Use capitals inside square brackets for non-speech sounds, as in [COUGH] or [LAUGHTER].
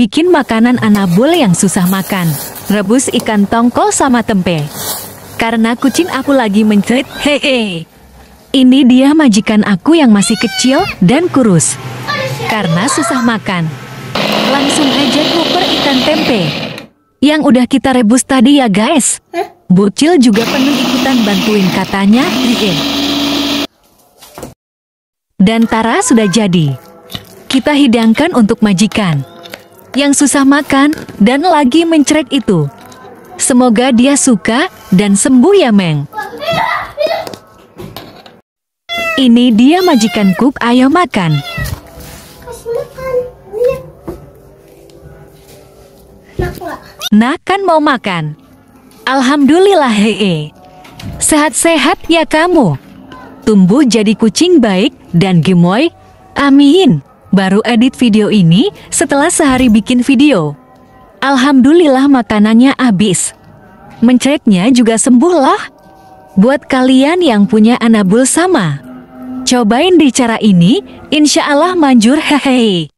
Bikin makanan anabul yang susah makan. Rebus ikan tongkol sama tempe. Karena kucing aku lagi mencerit, hehe. Ini dia majikan aku yang masih kecil dan kurus. Karena susah makan. Langsung aja kuper ikan tempe. Yang udah kita rebus tadi ya guys. Bucil juga penuh ikutan bantuin katanya, hehe. Dan Tara sudah jadi. Kita hidangkan untuk majikan yang susah makan dan lagi mencerek itu. Semoga dia suka dan sembuh ya, Meng. Ini dia majikan Cook, ayo makan. Nah, kan mau makan. Alhamdulillah, hee. Sehat-sehat ya kamu. Tumbuh jadi kucing baik dan gemoy. Amin. Baru edit video ini setelah sehari bikin video. Alhamdulillah makanannya habis. Menceknya juga sembuh lah. Buat kalian yang punya anabul sama. Cobain di cara ini, insya Allah manjur [LAUGHS] hehehe.